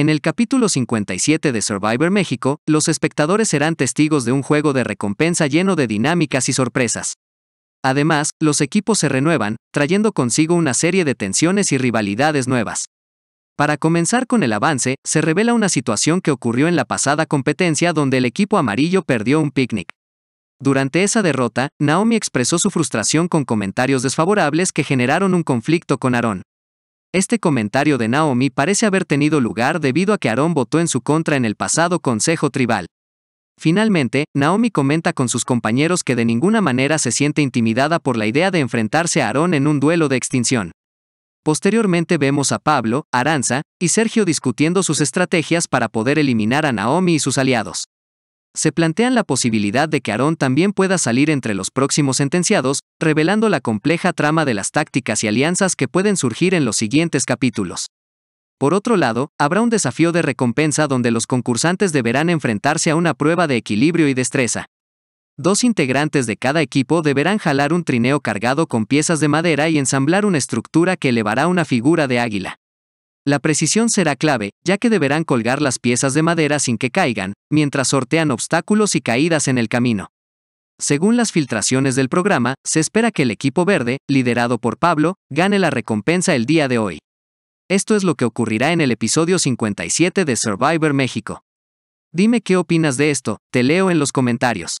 En el capítulo 57 de Survivor México, los espectadores serán testigos de un juego de recompensa lleno de dinámicas y sorpresas. Además, los equipos se renuevan, trayendo consigo una serie de tensiones y rivalidades nuevas. Para comenzar con el avance, se revela una situación que ocurrió en la pasada competencia donde el equipo amarillo perdió un picnic. Durante esa derrota, Naomi expresó su frustración con comentarios desfavorables que generaron un conflicto con Aaron. Este comentario de Naomi parece haber tenido lugar debido a que Aarón votó en su contra en el pasado Consejo Tribal. Finalmente, Naomi comenta con sus compañeros que de ninguna manera se siente intimidada por la idea de enfrentarse a Aarón en un duelo de extinción. Posteriormente vemos a Pablo, Aranza y Sergio discutiendo sus estrategias para poder eliminar a Naomi y sus aliados se plantean la posibilidad de que Aarón también pueda salir entre los próximos sentenciados, revelando la compleja trama de las tácticas y alianzas que pueden surgir en los siguientes capítulos. Por otro lado, habrá un desafío de recompensa donde los concursantes deberán enfrentarse a una prueba de equilibrio y destreza. Dos integrantes de cada equipo deberán jalar un trineo cargado con piezas de madera y ensamblar una estructura que elevará una figura de águila. La precisión será clave, ya que deberán colgar las piezas de madera sin que caigan, mientras sortean obstáculos y caídas en el camino. Según las filtraciones del programa, se espera que el equipo verde, liderado por Pablo, gane la recompensa el día de hoy. Esto es lo que ocurrirá en el episodio 57 de Survivor México. Dime qué opinas de esto, te leo en los comentarios.